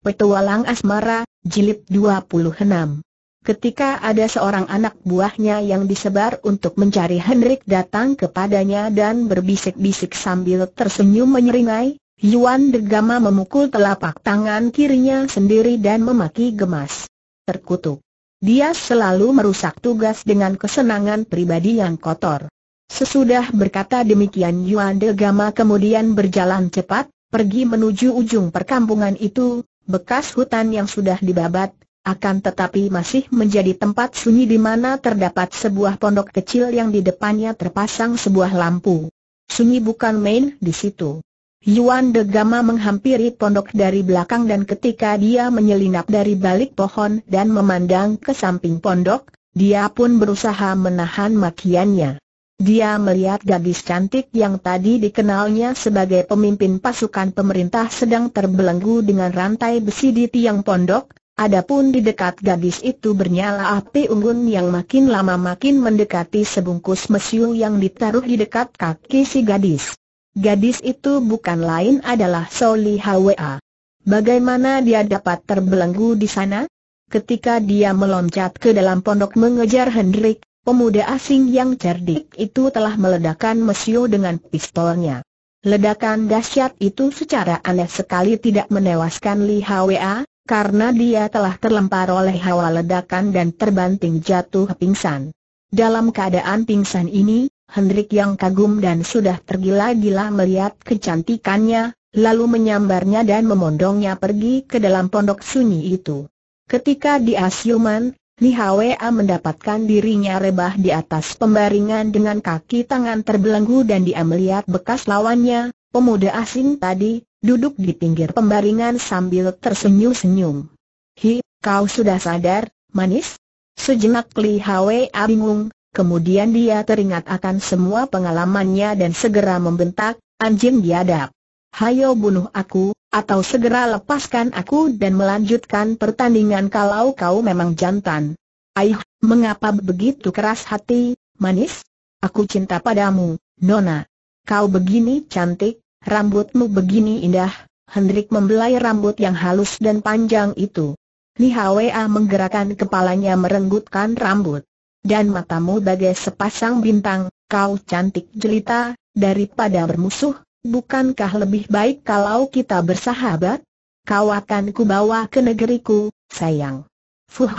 Petualang Asmara, Jilid 26 Ketika ada seorang anak buahnya yang disebar untuk mencari Hendrik datang kepadanya dan berbisik-bisik sambil tersenyum menyeringai, Yuan Degama memukul telapak tangan kirinya sendiri dan memaki gemas. Terkutuk. Dia selalu merusak tugas dengan kesenangan pribadi yang kotor. Sesudah berkata demikian Yuan Degama kemudian berjalan cepat, pergi menuju ujung perkampungan itu, bekas hutan yang sudah dibabat, akan tetapi masih menjadi tempat sunyi di mana terdapat sebuah pondok kecil yang di depannya terpasang sebuah lampu. Sunyi bukan main di situ. Yuan Degama menghampiri pondok dari belakang dan ketika dia menyelinap dari balik pohon dan memandang ke samping pondok, dia pun berusaha menahan makiannya. Dia melihat gadis cantik yang tadi dikenalnya sebagai pemimpin pasukan pemerintah sedang terbelenggu dengan rantai besi di tiang pondok, adapun di dekat gadis itu bernyala api unggun yang makin lama makin mendekati sebungkus mesiu yang ditaruh di dekat kaki si gadis. Gadis itu bukan lain adalah Soli Hwa. Bagaimana dia dapat terbelenggu di sana? Ketika dia meloncat ke dalam pondok mengejar Hendrik, Pemuda asing yang cerdik itu telah meledakkan Mesio dengan pistolnya. Ledakan dahsyat itu secara aneh sekali tidak menewaskan Li Hwa, karena dia telah terlempar oleh hawa ledakan dan terbanting jatuh pingsan. Dalam keadaan pingsan ini, Hendrik yang kagum dan sudah tergila-gila melihat kecantikannya, lalu menyambarnya dan memondongnya pergi ke dalam pondok sunyi itu. Ketika di siuman, Li Hwa mendapatkan dirinya rebah di atas pembaringan dengan kaki tangan terbelenggu dan dia melihat bekas lawannya, pemuda asing tadi, duduk di pinggir pembaringan sambil tersenyum-senyum. Hi, kau sudah sadar, manis? Sejenak Li Hwa bingung, kemudian dia teringat akan semua pengalamannya dan segera membentak, anjing biadab. Hayo bunuh aku, atau segera lepaskan aku dan melanjutkan pertandingan kalau kau memang jantan. Aih, mengapa begitu keras hati, manis? Aku cinta padamu, Nona. Kau begini cantik, rambutmu begini indah, Hendrik membelai rambut yang halus dan panjang itu. Li Hwa menggerakkan kepalanya merenggutkan rambut. Dan matamu bagai sepasang bintang, kau cantik jelita, daripada bermusuh, bukankah lebih baik kalau kita bersahabat? Kau akan kubawa ke negeriku, sayang. Fuh,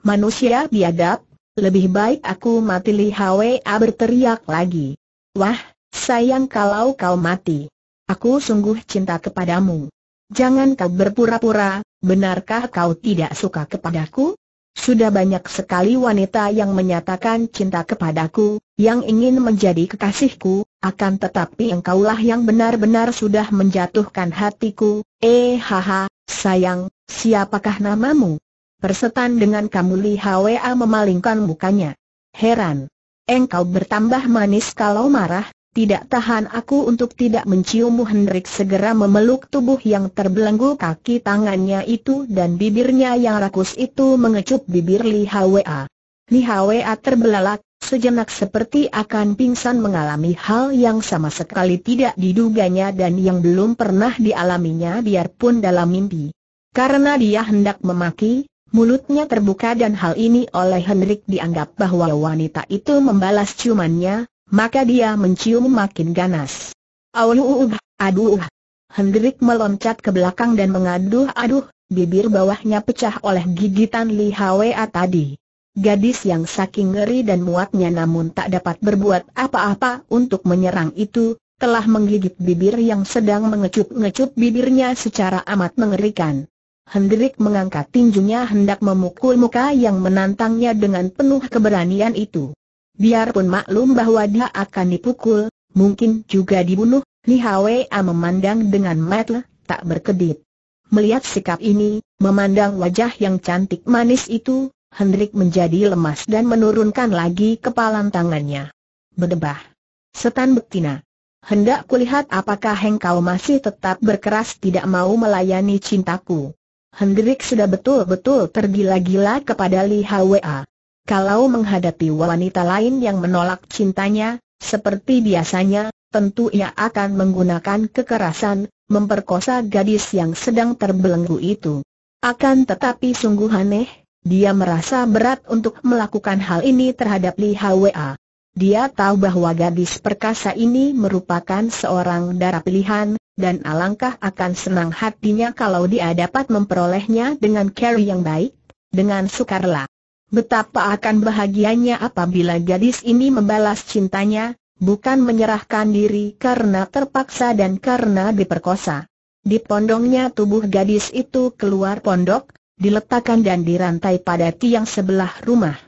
manusia biadab, lebih baik aku mati Li Hwa berteriak lagi. Wah, sayang kalau kau mati. Aku sungguh cinta kepadamu. Jangan kau berpura-pura, benarkah kau tidak suka kepadaku? Sudah banyak sekali wanita yang menyatakan cinta kepadaku, yang ingin menjadi kekasihku, akan tetapi engkaulah yang benar-benar sudah menjatuhkan hatiku. Eh haha, sayang, siapakah namamu? Persetan dengan kamu Li Hwa memalingkan mukanya. Heran. Engkau bertambah manis kalau marah, tidak tahan aku untuk tidak menciummu Hendrik segera memeluk tubuh yang terbelenggu kaki tangannya itu dan bibirnya yang rakus itu mengecup bibir Li Hwa. Li Hwa terbelalak, sejenak seperti akan pingsan mengalami hal yang sama sekali tidak diduganya dan yang belum pernah dialaminya biarpun dalam mimpi. Karena dia hendak memaki, mulutnya terbuka dan hal ini oleh Hendrik dianggap bahwa wanita itu membalas ciumannya, maka dia mencium makin ganas. Auluh, aduh. Hendrik meloncat ke belakang dan mengaduh-aduh, bibir bawahnya pecah oleh gigitan Li Hwa tadi. Gadis yang saking ngeri dan muatnya namun tak dapat berbuat apa-apa untuk menyerang itu, telah menggigit bibir yang sedang mengecup-ngecup bibirnya secara amat mengerikan. Hendrik mengangkat tinjunya hendak memukul muka yang menantangnya dengan penuh keberanian itu. Biarpun maklum bahwa dia akan dipukul, mungkin juga dibunuh, Li Hwa memandang dengan mata tak berkedip. Melihat sikap ini, memandang wajah yang cantik manis itu, Hendrik menjadi lemas dan menurunkan lagi kepalan tangannya. Berdebah. Setan betina. Hendak kulihat apakah hengkau masih tetap berkeras tidak mau melayani cintaku. Hendrik sudah betul-betul tergila-gila kepada Li Hwa. Kalau menghadapi wanita lain yang menolak cintanya, seperti biasanya, tentu ia akan menggunakan kekerasan, memperkosa gadis yang sedang terbelenggu itu. Akan tetapi sungguh aneh, dia merasa berat untuk melakukan hal ini terhadap Li Hwa. Dia tahu bahwa gadis perkasa ini merupakan seorang darah pilihan, dan alangkah akan senang hatinya kalau dia dapat memperolehnya dengan cara yang baik, dengan sukarela. Betapa akan bahagianya apabila gadis ini membalas cintanya, bukan menyerahkan diri karena terpaksa dan karena diperkosa. Di pondongnya tubuh gadis itu keluar pondok, diletakkan dan dirantai pada tiang sebelah rumah.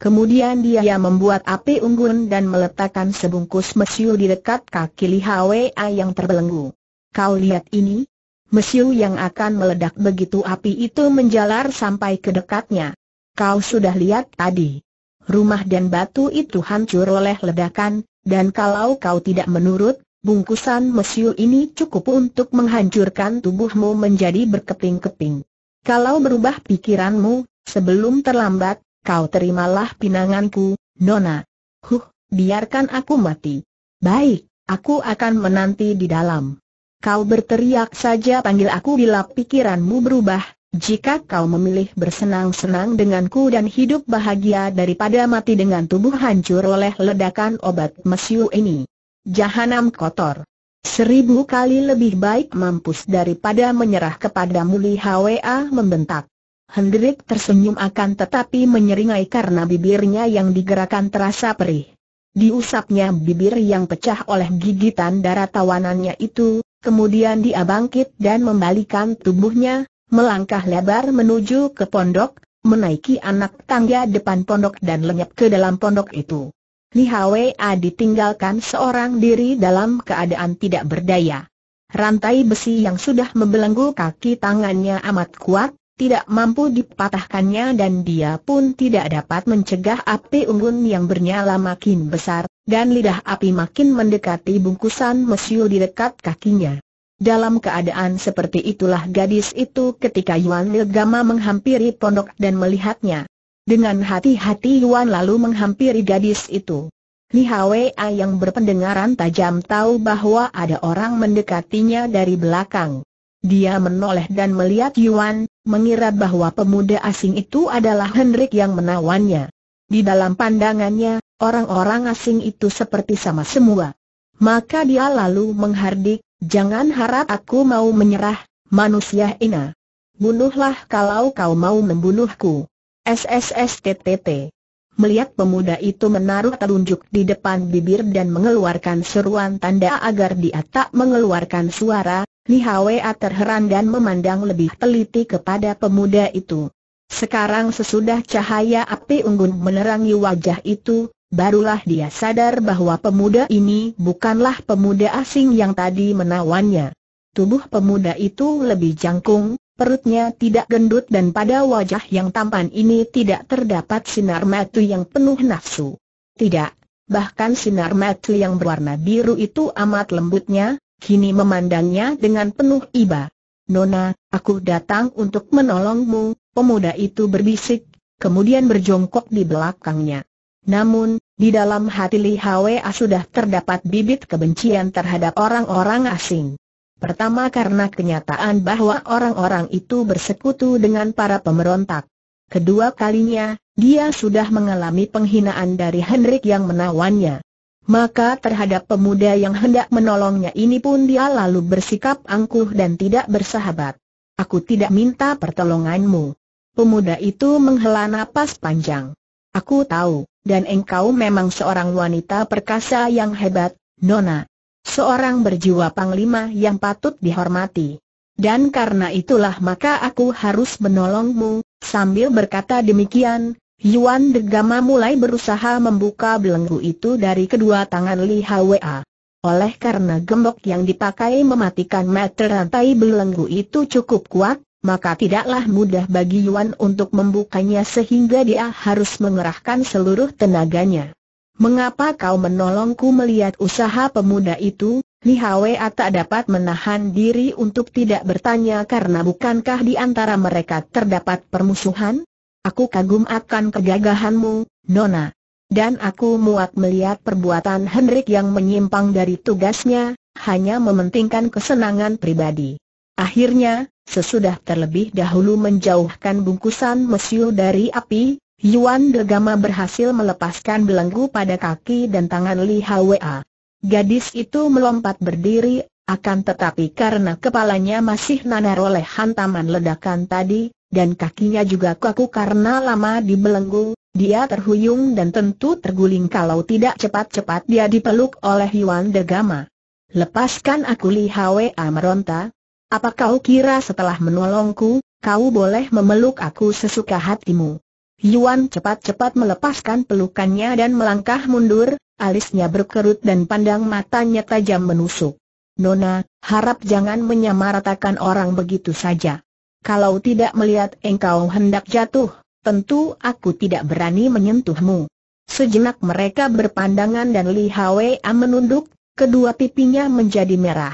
Kemudian dia membuat api unggun dan meletakkan sebungkus mesiu di dekat kaki Li Hwa yang terbelenggu. Kau lihat ini? Mesiu yang akan meledak begitu api itu menjalar sampai ke dekatnya. Kau sudah lihat tadi. Rumah dan batu itu hancur oleh ledakan, dan kalau kau tidak menurut, bungkusan mesiu ini cukup untuk menghancurkan tubuhmu menjadi berkeping-keping. Kalau berubah pikiranmu, sebelum terlambat, kau terimalah pinanganku, Nona. Huh, biarkan aku mati. Baik, aku akan menanti di dalam. Kau berteriak saja panggil aku bila pikiranmu berubah, jika kau memilih bersenang-senang denganku dan hidup bahagia daripada mati dengan tubuh hancur oleh ledakan obat mesiu ini. Jahanam kotor. Seribu kali lebih baik mampus daripada menyerah kepada muli Hwa membentak. Hendrik tersenyum akan tetapi menyeringai karena bibirnya yang digerakkan terasa perih. Diusapnya bibir yang pecah oleh gigitan darah tawanannya itu, kemudian dia bangkit dan membalikan tubuhnya, melangkah lebar menuju ke pondok, menaiki anak tangga depan pondok dan lenyap ke dalam pondok itu. Li Hwa ditinggalkan seorang diri dalam keadaan tidak berdaya. Rantai besi yang sudah membelenggu kaki tangannya amat kuat, tidak mampu dipatahkannya dan dia pun tidak dapat mencegah api unggun yang bernyala makin besar, dan lidah api makin mendekati bungkusan mesiu di dekat kakinya. Dalam keadaan seperti itulah gadis itu ketika Yuan Legama menghampiri pondok dan melihatnya. Dengan hati-hati Yuan lalu menghampiri gadis itu. Ni Hwa yang berpendengaran tajam tahu bahwa ada orang mendekatinya dari belakang. Dia menoleh dan melihat Yuan, mengira bahwa pemuda asing itu adalah Hendrik yang menawannya. Di dalam pandangannya, orang-orang asing itu seperti sama semua. Maka dia lalu menghardik, Jangan harap aku mau menyerah, manusia ina. Bunuhlah kalau kau mau membunuhku. SSSTTT. Melihat pemuda itu menaruh telunjuk di depan bibir dan mengeluarkan seruan tanda agar dia tak mengeluarkan suara, Li Hwa terheran dan memandang lebih teliti kepada pemuda itu. Sekarang sesudah cahaya api unggun menerangi wajah itu, barulah dia sadar bahwa pemuda ini bukanlah pemuda asing yang tadi menawannya. Tubuh pemuda itu lebih jangkung, perutnya tidak gendut dan pada wajah yang tampan ini tidak terdapat sinar mata yang penuh nafsu. Tidak, bahkan sinar mata yang berwarna biru itu amat lembutnya, kini memandangnya dengan penuh iba. Nona, aku datang untuk menolongmu, pemuda itu berbisik, kemudian berjongkok di belakangnya. Namun, di dalam hati Li Hwa sudah terdapat bibit kebencian terhadap orang-orang asing. Pertama karena kenyataan bahwa orang-orang itu bersekutu dengan para pemberontak. Kedua kalinya, dia sudah mengalami penghinaan dari Hendrik yang menawannya. Maka terhadap pemuda yang hendak menolongnya ini pun dia lalu bersikap angkuh dan tidak bersahabat. Aku tidak minta pertolonganmu. Pemuda itu menghela napas panjang. Aku tahu, dan engkau memang seorang wanita perkasa yang hebat, Nona. Seorang berjiwa panglima yang patut dihormati. Dan karena itulah maka aku harus menolongmu, sambil berkata demikian, Yuan Degama mulai berusaha membuka belenggu itu dari kedua tangan Li Hwa. Oleh karena gembok yang dipakai mematikan mata rantai belenggu itu cukup kuat, maka tidaklah mudah bagi Yuan untuk membukanya sehingga dia harus mengerahkan seluruh tenaganya. Mengapa kau menolongku melihat usaha pemuda itu? Li Hwa tak dapat menahan diri untuk tidak bertanya karena bukankah di antara mereka terdapat permusuhan? Aku kagum akan kegagahanmu, Nona. Dan aku muak melihat perbuatan Hendrik yang menyimpang dari tugasnya, hanya mementingkan kesenangan pribadi. Akhirnya, Sesudah terlebih dahulu menjauhkan bungkusan mesiu dari api, Yuan Degama berhasil melepaskan belenggu pada kaki dan tangan Li Hwa. Gadis itu melompat berdiri, akan tetapi karena kepalanya masih nanar oleh hantaman ledakan tadi, dan kakinya juga kaku karena lama dibelenggu, dia terhuyung dan tentu terguling kalau tidak cepat-cepat dia dipeluk oleh Yuan Degama. Lepaskan aku Li Hwa meronta, apa kau kira setelah menolongku, kau boleh memeluk aku sesuka hatimu? Yuan cepat-cepat melepaskan pelukannya dan melangkah mundur, alisnya berkerut dan pandang matanya tajam menusuk. Nona, harap jangan menyamaratakan orang begitu saja. Kalau tidak melihat engkau hendak jatuh, tentu aku tidak berani menyentuhmu. Sejenak mereka berpandangan dan Li Hwa menunduk, kedua pipinya menjadi merah.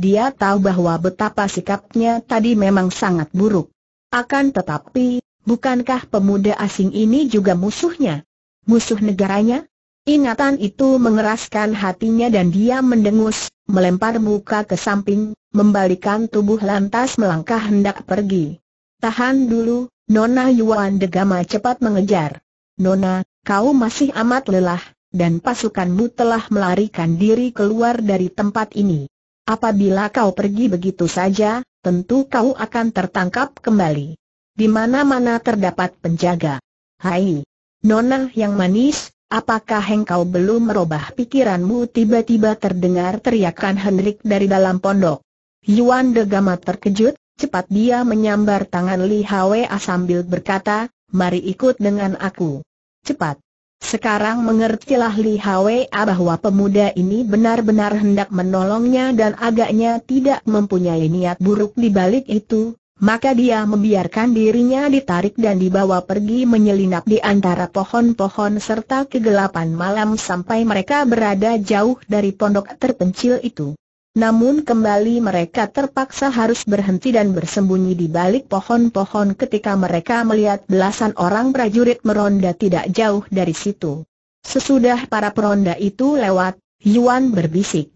Dia tahu bahwa betapa sikapnya tadi memang sangat buruk. Akan tetapi, bukankah pemuda asing ini juga musuhnya? Musuh negaranya? Ingatan itu mengeraskan hatinya dan dia mendengus, melempar muka ke samping, membalikan tubuh lantas melangkah hendak pergi. Tahan dulu, Nona Yuan Degama cepat mengejar. Nona, kau masih amat lelah, dan pasukanmu telah melarikan diri keluar dari tempat ini. Apabila kau pergi begitu saja, tentu kau akan tertangkap kembali. Di mana-mana terdapat penjaga. Hai, Nona yang manis, apakah engkau belum merubah pikiranmu tiba-tiba terdengar teriakan Hendrik dari dalam pondok. Yuan de Gama terkejut, cepat dia menyambar tangan Li Hwa sambil berkata, mari ikut dengan aku. Cepat. Sekarang mengertilah Li Hwa bahwa pemuda ini benar-benar hendak menolongnya dan agaknya tidak mempunyai niat buruk di balik itu, maka dia membiarkan dirinya ditarik dan dibawa pergi menyelinap di antara pohon-pohon serta kegelapan malam sampai mereka berada jauh dari pondok terpencil itu. Namun kembali mereka terpaksa harus berhenti dan bersembunyi di balik pohon-pohon ketika mereka melihat belasan orang prajurit meronda tidak jauh dari situ. Sesudah para peronda itu lewat, Yuan berbisik.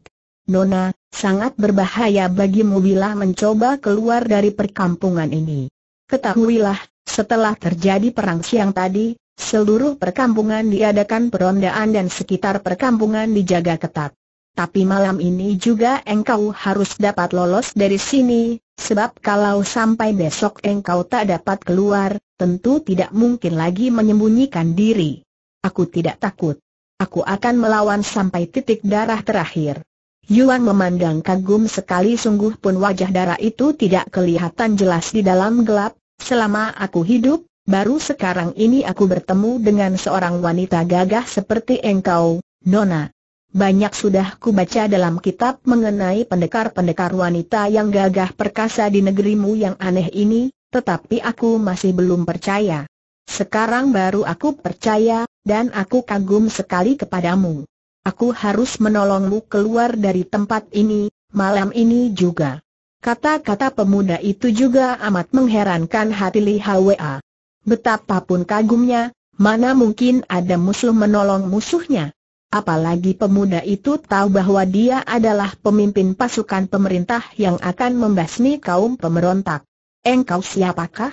Nona, sangat berbahaya bagimu bila mencoba keluar dari perkampungan ini. Ketahuilah, setelah terjadi perang siang tadi, seluruh perkampungan diadakan perondaan dan sekitar perkampungan dijaga ketat tapi malam ini juga engkau harus dapat lolos dari sini, sebab kalau sampai besok engkau tak dapat keluar, tentu tidak mungkin lagi menyembunyikan diri. Aku tidak takut. Aku akan melawan sampai titik darah terakhir. Yuan memandang kagum sekali sungguh pun wajah darah itu tidak kelihatan jelas di dalam gelap, selama aku hidup, baru sekarang ini aku bertemu dengan seorang wanita gagah seperti engkau, Nona. Banyak sudah ku baca dalam kitab mengenai pendekar-pendekar wanita yang gagah perkasa di negerimu yang aneh ini, tetapi aku masih belum percaya. Sekarang baru aku percaya, dan aku kagum sekali kepadamu. Aku harus menolongmu keluar dari tempat ini, malam ini juga. Kata-kata pemuda itu juga amat mengherankan hati Li Hwa. Betapapun kagumnya, mana mungkin ada musuh menolong musuhnya? Apalagi pemuda itu tahu bahwa dia adalah pemimpin pasukan pemerintah yang akan membasmi kaum pemberontak. Engkau siapakah?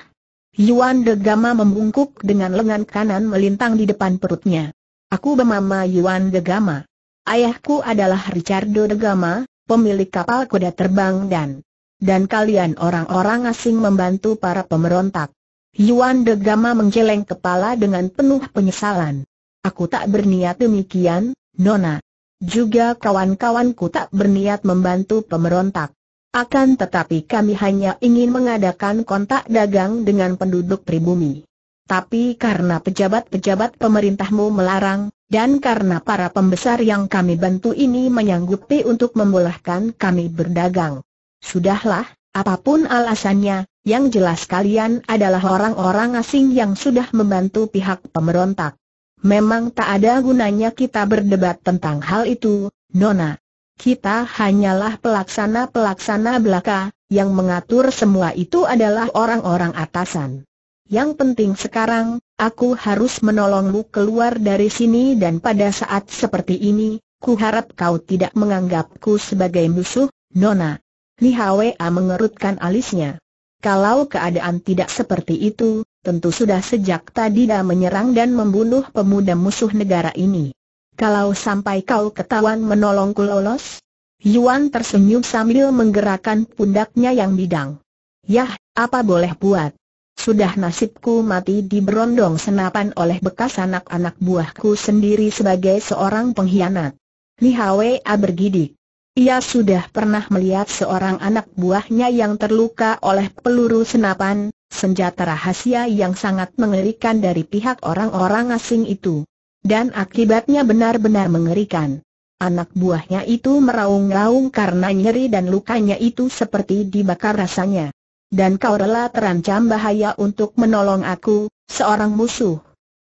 Yuan Degama membungkuk dengan lengan kanan melintang di depan perutnya. Aku bernama Yuan Degama. Ayahku adalah Ricardo Degama, pemilik kapal kuda terbang dan dan kalian orang-orang asing membantu para pemberontak. Yuan Degama menggeleng kepala dengan penuh penyesalan. Aku tak berniat demikian, Nona. Juga kawan-kawanku tak berniat membantu pemberontak. Akan tetapi kami hanya ingin mengadakan kontak dagang dengan penduduk pribumi. Tapi karena pejabat-pejabat pemerintahmu melarang, dan karena para pembesar yang kami bantu ini menyanggupi untuk membolehkan kami berdagang. Sudahlah, apapun alasannya, yang jelas kalian adalah orang-orang asing yang sudah membantu pihak pemberontak. Memang tak ada gunanya kita berdebat tentang hal itu, Nona. Kita hanyalah pelaksana-pelaksana belaka, yang mengatur semua itu adalah orang-orang atasan. Yang penting sekarang, aku harus menolongmu keluar dari sini dan pada saat seperti ini, ku harap kau tidak menganggapku sebagai musuh, Nona. Li Hwa mengerutkan alisnya. Kalau keadaan tidak seperti itu, tentu sudah sejak tadi dah menyerang dan membunuh pemuda musuh negara ini. Kalau sampai kau ketahuan menolongku lolos? Yuan tersenyum sambil menggerakkan pundaknya yang bidang. Yah, apa boleh buat? Sudah nasibku mati di berondong senapan oleh bekas anak-anak buahku sendiri sebagai seorang pengkhianat. Li Hwa bergidik. Ia sudah pernah melihat seorang anak buahnya yang terluka oleh peluru senapan, senjata rahasia yang sangat mengerikan dari pihak orang-orang asing itu. Dan akibatnya benar-benar mengerikan. Anak buahnya itu meraung-raung karena nyeri dan lukanya itu seperti dibakar rasanya. Dan kau rela terancam bahaya untuk menolong aku, seorang musuh.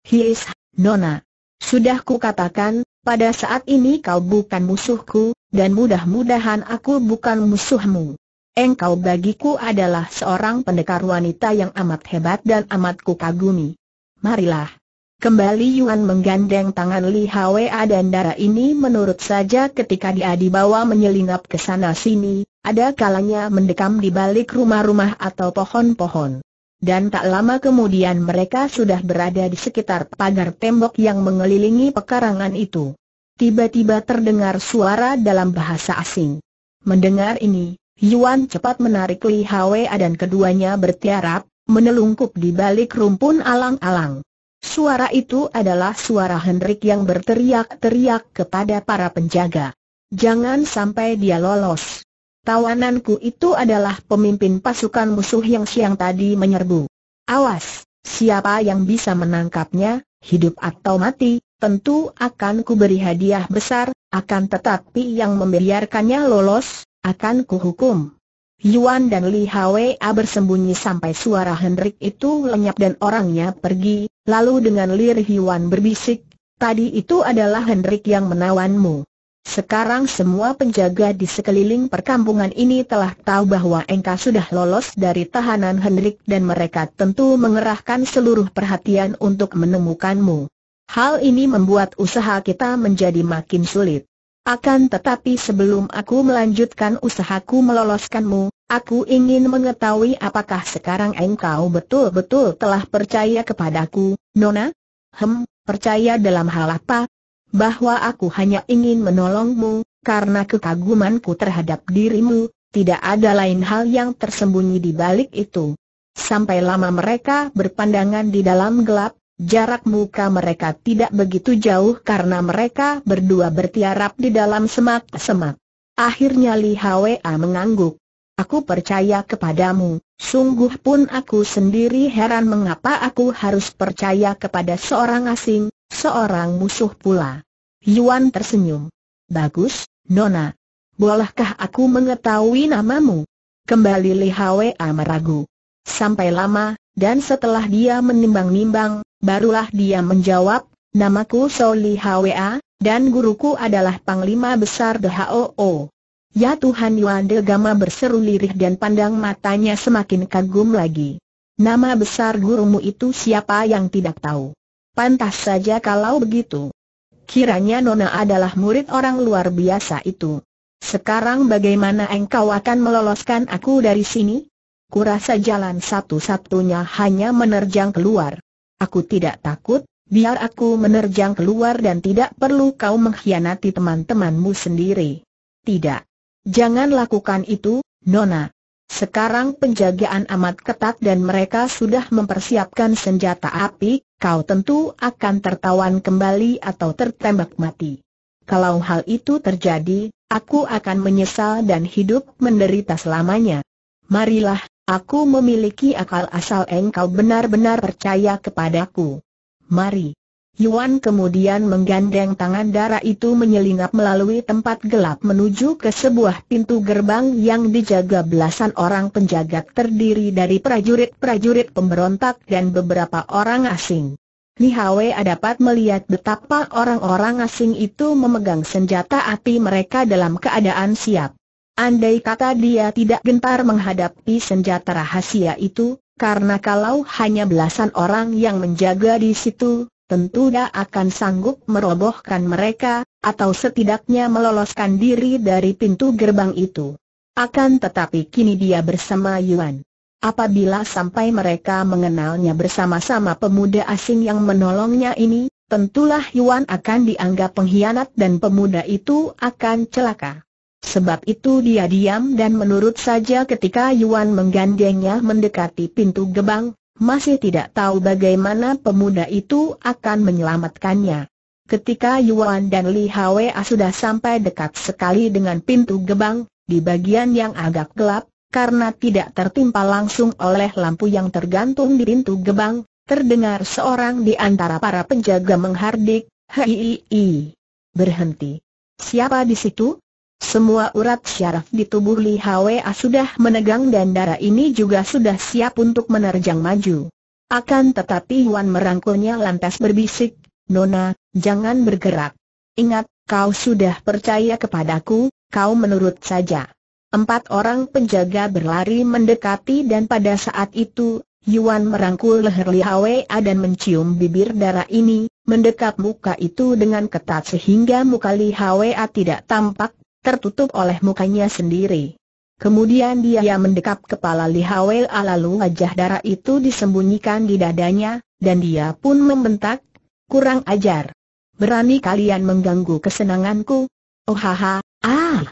Hiis, Nona. Sudah ku katakan, pada saat ini kau bukan musuhku, dan mudah-mudahan aku bukan musuhmu engkau bagiku adalah seorang pendekar wanita yang amat hebat dan amat kukagumi. Marilah. Kembali Yuan menggandeng tangan Li Hwa dan darah ini menurut saja ketika dia dibawa menyelinap ke sana sini, ada kalanya mendekam di balik rumah-rumah atau pohon-pohon. Dan tak lama kemudian mereka sudah berada di sekitar pagar tembok yang mengelilingi pekarangan itu. Tiba-tiba terdengar suara dalam bahasa asing. Mendengar ini, Yuan cepat menarik Li Hwa dan keduanya bertiarap, menelungkup di balik rumpun alang-alang. Suara itu adalah suara Hendrik yang berteriak-teriak kepada para penjaga. Jangan sampai dia lolos. Tawananku itu adalah pemimpin pasukan musuh yang siang tadi menyerbu. Awas, siapa yang bisa menangkapnya, hidup atau mati, tentu akan kuberi hadiah besar, akan tetapi yang membiarkannya lolos, akan kuhukum. Yuan dan Li Hwa bersembunyi sampai suara Hendrik itu lenyap dan orangnya pergi, lalu dengan lir Yuan berbisik, tadi itu adalah Hendrik yang menawanmu. Sekarang semua penjaga di sekeliling perkampungan ini telah tahu bahwa engkau sudah lolos dari tahanan Hendrik dan mereka tentu mengerahkan seluruh perhatian untuk menemukanmu. Hal ini membuat usaha kita menjadi makin sulit. Akan tetapi sebelum aku melanjutkan usahaku meloloskanmu, aku ingin mengetahui apakah sekarang engkau betul-betul telah percaya kepadaku, Nona? Hem, percaya dalam hal apa? Bahwa aku hanya ingin menolongmu, karena kekagumanku terhadap dirimu, tidak ada lain hal yang tersembunyi di balik itu. Sampai lama mereka berpandangan di dalam gelap, Jarak muka mereka tidak begitu jauh karena mereka berdua bertiarap di dalam semak-semak. Akhirnya Li Hwa mengangguk. Aku percaya kepadamu, sungguh pun aku sendiri heran mengapa aku harus percaya kepada seorang asing, seorang musuh pula. Yuan tersenyum. Bagus, Nona. Bolehkah aku mengetahui namamu? Kembali Li Hwa meragu. Sampai lama, dan setelah dia menimbang-nimbang, Barulah dia menjawab, namaku Soli Hwa, dan guruku adalah Panglima Besar DHOO. Ya Tuhan Yuan Gama berseru lirih dan pandang matanya semakin kagum lagi. Nama besar gurumu itu siapa yang tidak tahu? Pantas saja kalau begitu. Kiranya Nona adalah murid orang luar biasa itu. Sekarang bagaimana engkau akan meloloskan aku dari sini? Kurasa jalan satu-satunya hanya menerjang keluar. Aku tidak takut, biar aku menerjang keluar dan tidak perlu kau mengkhianati teman-temanmu sendiri. Tidak. Jangan lakukan itu, Nona. Sekarang penjagaan amat ketat dan mereka sudah mempersiapkan senjata api, kau tentu akan tertawan kembali atau tertembak mati. Kalau hal itu terjadi, aku akan menyesal dan hidup menderita selamanya. Marilah, Aku memiliki akal asal engkau benar-benar percaya kepadaku. Mari. Yuan kemudian menggandeng tangan darah itu menyelinap melalui tempat gelap menuju ke sebuah pintu gerbang yang dijaga belasan orang penjaga terdiri dari prajurit-prajurit pemberontak dan beberapa orang asing. Ni Hwe dapat melihat betapa orang-orang asing itu memegang senjata api mereka dalam keadaan siap. Andai kata dia tidak gentar menghadapi senjata rahasia itu, karena kalau hanya belasan orang yang menjaga di situ, tentu dia akan sanggup merobohkan mereka, atau setidaknya meloloskan diri dari pintu gerbang itu. Akan tetapi kini dia bersama Yuan. Apabila sampai mereka mengenalnya bersama-sama pemuda asing yang menolongnya ini, tentulah Yuan akan dianggap pengkhianat dan pemuda itu akan celaka. Sebab itu dia diam dan menurut saja ketika Yuan menggandengnya mendekati pintu gebang, masih tidak tahu bagaimana pemuda itu akan menyelamatkannya. Ketika Yuan dan Li Hwa sudah sampai dekat sekali dengan pintu gebang, di bagian yang agak gelap, karena tidak tertimpa langsung oleh lampu yang tergantung di pintu gebang, terdengar seorang di antara para penjaga menghardik, Hei, berhenti. Siapa di situ? Semua urat syaraf di tubuh Li Hwa sudah menegang dan darah ini juga sudah siap untuk menerjang maju. Akan tetapi Wan merangkulnya lantas berbisik, Nona, jangan bergerak. Ingat, kau sudah percaya kepadaku, kau menurut saja. Empat orang penjaga berlari mendekati dan pada saat itu, Yuan merangkul leher Li Hwa dan mencium bibir darah ini, mendekap muka itu dengan ketat sehingga muka Li Hwa tidak tampak tertutup oleh mukanya sendiri. Kemudian dia mendekap kepala Li Hawel lalu wajah darah itu disembunyikan di dadanya, dan dia pun membentak, kurang ajar. Berani kalian mengganggu kesenanganku? Oh haha, ah!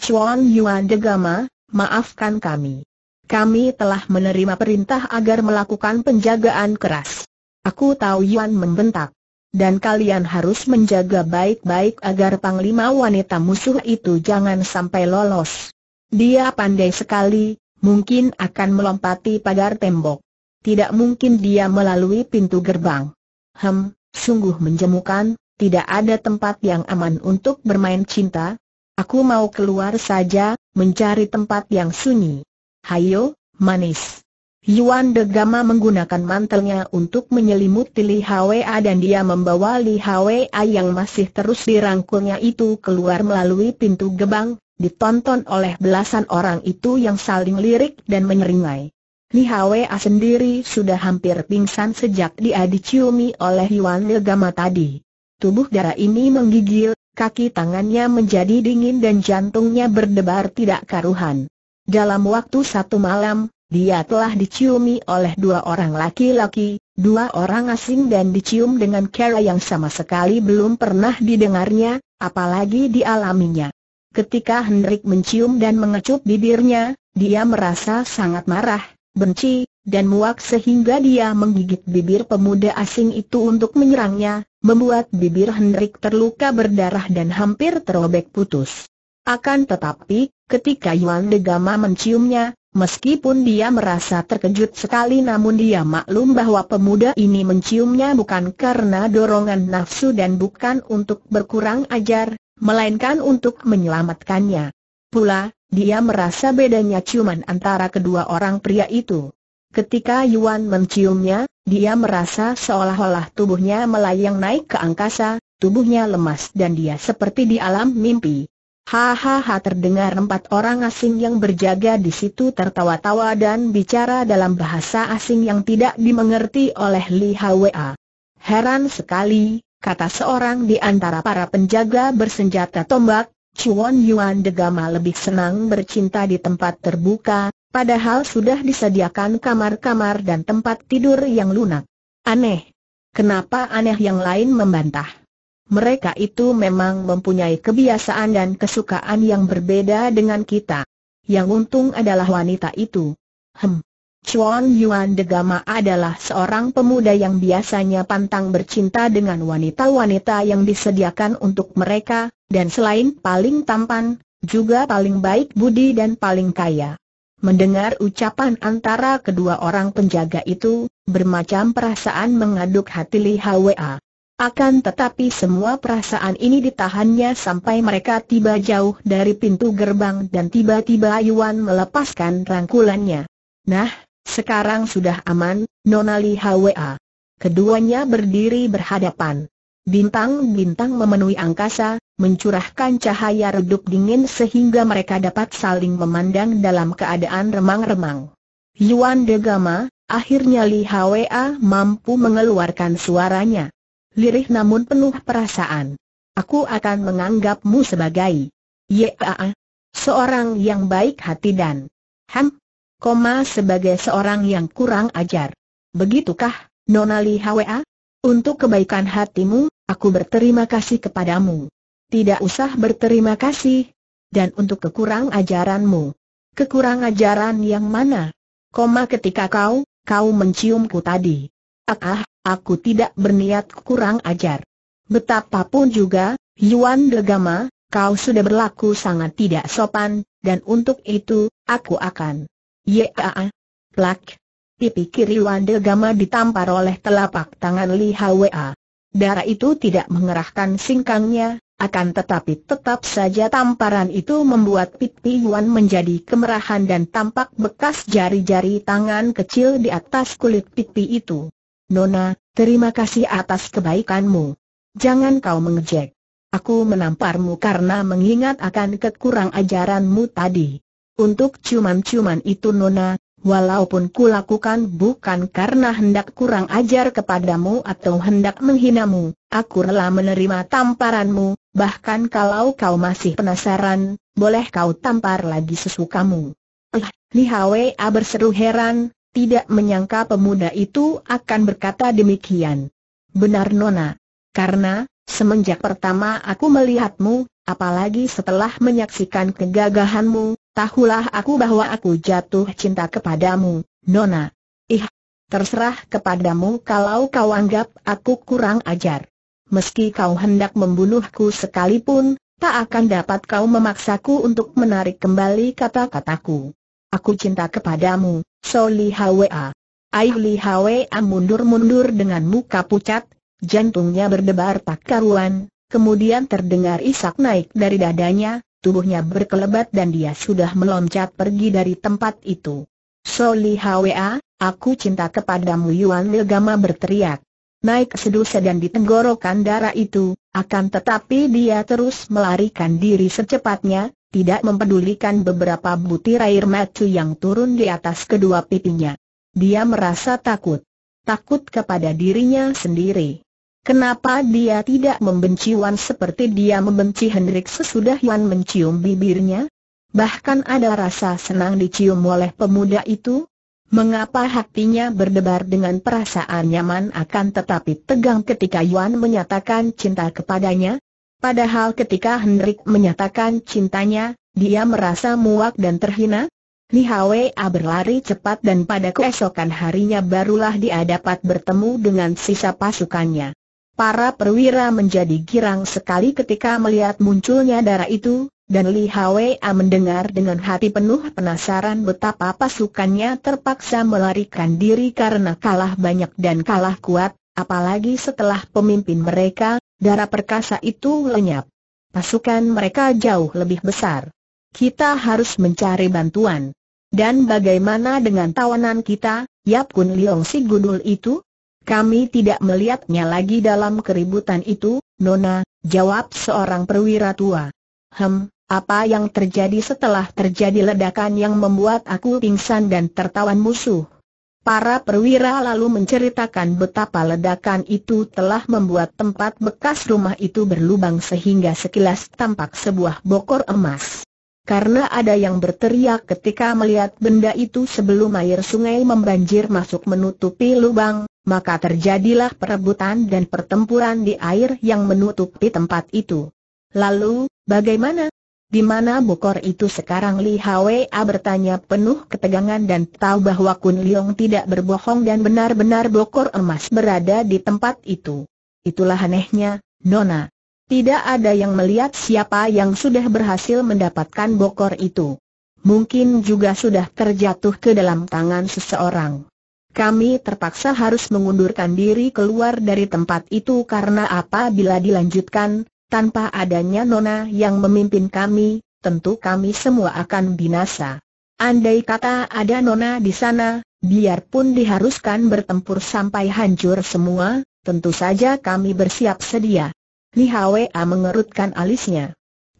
Chuan Yuan Degama, maafkan kami. Kami telah menerima perintah agar melakukan penjagaan keras. Aku tahu Yuan membentak dan kalian harus menjaga baik-baik agar panglima wanita musuh itu jangan sampai lolos. Dia pandai sekali, mungkin akan melompati pagar tembok. Tidak mungkin dia melalui pintu gerbang. Hem, sungguh menjemukan, tidak ada tempat yang aman untuk bermain cinta. Aku mau keluar saja, mencari tempat yang sunyi. Hayo, manis. Yuan De Gama menggunakan mantelnya untuk menyelimuti Li Hwa dan dia membawa Li Hwa yang masih terus dirangkulnya itu keluar melalui pintu gebang, ditonton oleh belasan orang itu yang saling lirik dan menyeringai. Li Hwa sendiri sudah hampir pingsan sejak dia diciumi oleh Yuan De Gama tadi. Tubuh darah ini menggigil, kaki tangannya menjadi dingin dan jantungnya berdebar tidak karuhan. Dalam waktu satu malam, dia telah diciumi oleh dua orang laki-laki, dua orang asing dan dicium dengan cara yang sama sekali belum pernah didengarnya, apalagi dialaminya. Ketika Hendrik mencium dan mengecup bibirnya, dia merasa sangat marah, benci, dan muak sehingga dia menggigit bibir pemuda asing itu untuk menyerangnya, membuat bibir Hendrik terluka berdarah dan hampir terobek putus. Akan tetapi, ketika Yuan Degama menciumnya, Meskipun dia merasa terkejut sekali namun dia maklum bahwa pemuda ini menciumnya bukan karena dorongan nafsu dan bukan untuk berkurang ajar, melainkan untuk menyelamatkannya. Pula, dia merasa bedanya ciuman antara kedua orang pria itu. Ketika Yuan menciumnya, dia merasa seolah-olah tubuhnya melayang naik ke angkasa, tubuhnya lemas dan dia seperti di alam mimpi. Hahaha terdengar empat orang asing yang berjaga di situ tertawa-tawa dan bicara dalam bahasa asing yang tidak dimengerti oleh Li Hwa. Heran sekali, kata seorang di antara para penjaga bersenjata tombak, Chuan Yuan Degama lebih senang bercinta di tempat terbuka, padahal sudah disediakan kamar-kamar dan tempat tidur yang lunak. Aneh. Kenapa aneh yang lain membantah? mereka itu memang mempunyai kebiasaan dan kesukaan yang berbeda dengan kita. Yang untung adalah wanita itu. Hem. Chuan Yuan Degama adalah seorang pemuda yang biasanya pantang bercinta dengan wanita-wanita yang disediakan untuk mereka, dan selain paling tampan, juga paling baik budi dan paling kaya. Mendengar ucapan antara kedua orang penjaga itu, bermacam perasaan mengaduk hati Li Hwa. Akan tetapi semua perasaan ini ditahannya sampai mereka tiba jauh dari pintu gerbang dan tiba-tiba Yuan melepaskan rangkulannya. Nah, sekarang sudah aman, Nona Li Hwa. Keduanya berdiri berhadapan. Bintang-bintang memenuhi angkasa, mencurahkan cahaya redup dingin sehingga mereka dapat saling memandang dalam keadaan remang-remang. Yuan Degama, akhirnya Li Hwa mampu mengeluarkan suaranya lirih namun penuh perasaan. Aku akan menganggapmu sebagai YAA, seorang yang baik hati dan ham, koma sebagai seorang yang kurang ajar. Begitukah, Nona Li Hwa? Untuk kebaikan hatimu, aku berterima kasih kepadamu. Tidak usah berterima kasih. Dan untuk kekurang ajaranmu. Kekurang ajaran yang mana? Koma ketika kau, kau menciumku tadi. Ah, ah aku tidak berniat kurang ajar. Betapapun juga, Yuan Degama, kau sudah berlaku sangat tidak sopan, dan untuk itu, aku akan. Yaa. Plak. Pipi kiri Yuan Degama ditampar oleh telapak tangan Li Hwa. Darah itu tidak mengerahkan singkangnya, akan tetapi tetap saja tamparan itu membuat pipi Yuan menjadi kemerahan dan tampak bekas jari-jari tangan kecil di atas kulit pipi itu. Nona, terima kasih atas kebaikanmu. Jangan kau mengejek. Aku menamparmu karena mengingat akan kekurang ajaranmu tadi. Untuk cuman-cuman itu Nona, walaupun kulakukan bukan karena hendak kurang ajar kepadamu atau hendak menghinamu, aku rela menerima tamparanmu, bahkan kalau kau masih penasaran, boleh kau tampar lagi sesukamu. Eh, Li Hwa berseru heran, tidak menyangka pemuda itu akan berkata demikian. Benar Nona. Karena, semenjak pertama aku melihatmu, apalagi setelah menyaksikan kegagahanmu, tahulah aku bahwa aku jatuh cinta kepadamu, Nona. Ih, terserah kepadamu kalau kau anggap aku kurang ajar. Meski kau hendak membunuhku sekalipun, tak akan dapat kau memaksaku untuk menarik kembali kata-kataku. Aku cinta kepadamu, Soli Hwa. Li Hwa mundur-mundur dengan muka pucat, jantungnya berdebar tak karuan, kemudian terdengar isak naik dari dadanya, tubuhnya berkelebat dan dia sudah meloncat pergi dari tempat itu. Soli Hwa, aku cinta kepadamu Yuan Lilgama berteriak. Naik sedusa dan ditenggorokan darah itu, akan tetapi dia terus melarikan diri secepatnya, tidak mempedulikan beberapa butir air mata yang turun di atas kedua pipinya. Dia merasa takut. Takut kepada dirinya sendiri. Kenapa dia tidak membenci Wan seperti dia membenci Hendrik sesudah Wan mencium bibirnya? Bahkan ada rasa senang dicium oleh pemuda itu? Mengapa hatinya berdebar dengan perasaan nyaman akan tetapi tegang ketika Yuan menyatakan cinta kepadanya? Padahal ketika Hendrik menyatakan cintanya, dia merasa muak dan terhina. Li Hwa berlari cepat dan pada keesokan harinya barulah dia dapat bertemu dengan sisa pasukannya. Para perwira menjadi girang sekali ketika melihat munculnya darah itu, dan Li Hwa mendengar dengan hati penuh penasaran betapa pasukannya terpaksa melarikan diri karena kalah banyak dan kalah kuat, apalagi setelah pemimpin mereka, Darah perkasa itu lenyap. Pasukan mereka jauh lebih besar. Kita harus mencari bantuan. Dan bagaimana dengan tawanan kita, Yap Kun Liong si gundul itu? Kami tidak melihatnya lagi dalam keributan itu, Nona, jawab seorang perwira tua. Hem, apa yang terjadi setelah terjadi ledakan yang membuat aku pingsan dan tertawan musuh? Para perwira lalu menceritakan betapa ledakan itu telah membuat tempat bekas rumah itu berlubang sehingga sekilas tampak sebuah bokor emas. Karena ada yang berteriak ketika melihat benda itu sebelum air sungai membanjir masuk menutupi lubang, maka terjadilah perebutan dan pertempuran di air yang menutupi tempat itu. Lalu, bagaimana? Di mana bokor itu sekarang Li Hwa bertanya penuh ketegangan dan tahu bahwa Kun Liong tidak berbohong dan benar-benar bokor emas berada di tempat itu. Itulah anehnya, Nona. Tidak ada yang melihat siapa yang sudah berhasil mendapatkan bokor itu. Mungkin juga sudah terjatuh ke dalam tangan seseorang. Kami terpaksa harus mengundurkan diri keluar dari tempat itu karena apabila dilanjutkan, tanpa adanya Nona yang memimpin kami, tentu kami semua akan binasa. Andai kata ada Nona di sana, biarpun diharuskan bertempur sampai hancur semua, tentu saja kami bersiap sedia. Li Hwa mengerutkan alisnya.